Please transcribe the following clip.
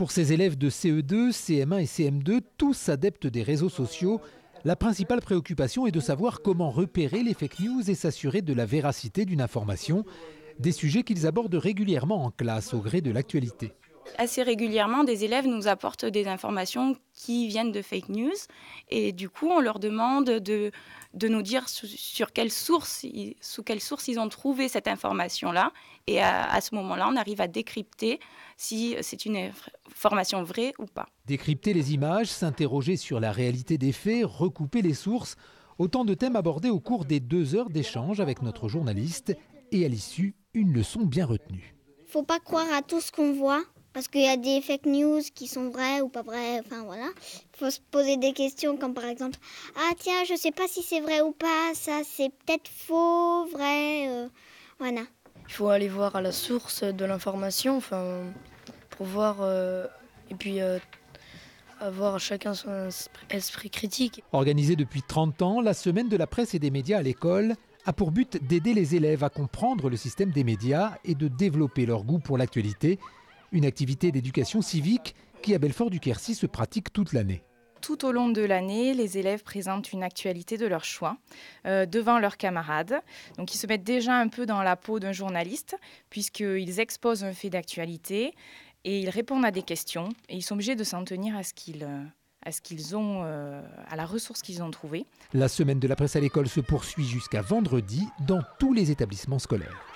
Pour ces élèves de CE2, CM1 et CM2, tous adeptes des réseaux sociaux, la principale préoccupation est de savoir comment repérer les fake news et s'assurer de la véracité d'une information, des sujets qu'ils abordent régulièrement en classe au gré de l'actualité assez régulièrement, des élèves nous apportent des informations qui viennent de fake news. Et du coup, on leur demande de, nous dire sur, quelle source, sous quelle source ils ont trouvé cette information-là. Et à, ce moment-là, on arrive à décrypter si c'est une information vraie ou pas. Décrypter les images, s'interroger sur la réalité des faits, recouper les sources, autant de thèmes abordés au cours des deux heures d'échange avec notre journaliste et à l'issue, une leçon bien retenue. Faut pas croire à tout ce qu'on voit, parce qu'il y a des fake news qui sont vraies ou pas vraies, enfin voilà. Il faut se poser des questions comme par exemple Ah tiens, je sais pas si c'est vrai ou pas, ça c'est peut-être faux, vrai, euh, voilà. Il faut aller voir à la source de l'information, enfin, pour voir. Euh, et puis. Euh, avoir chacun son esprit critique. Organisée depuis 30 ans, la semaine de la presse et des médias à l'école a pour but d'aider les élèves à comprendre le système des médias et de développer leur goût pour l'actualité une activité d'éducation civique qui, à Belfort-du-Quercy, se pratique toute l'année. Tout au long de l'année, les élèves présentent une actualité de leur choix euh, devant leurs camarades. Donc, ils se mettent déjà un peu dans la peau d'un journaliste, puisqu'ils exposent un fait d'actualité et ils répondent à des questions. Et ils sont obligés de s'en tenir à ce qu'ils euh, à ce qu'ils ont, euh, à la ressource qu'ils ont trouvée. La semaine de la presse à l'école se poursuit jusqu'à vendredi dans tous les établissements scolaires.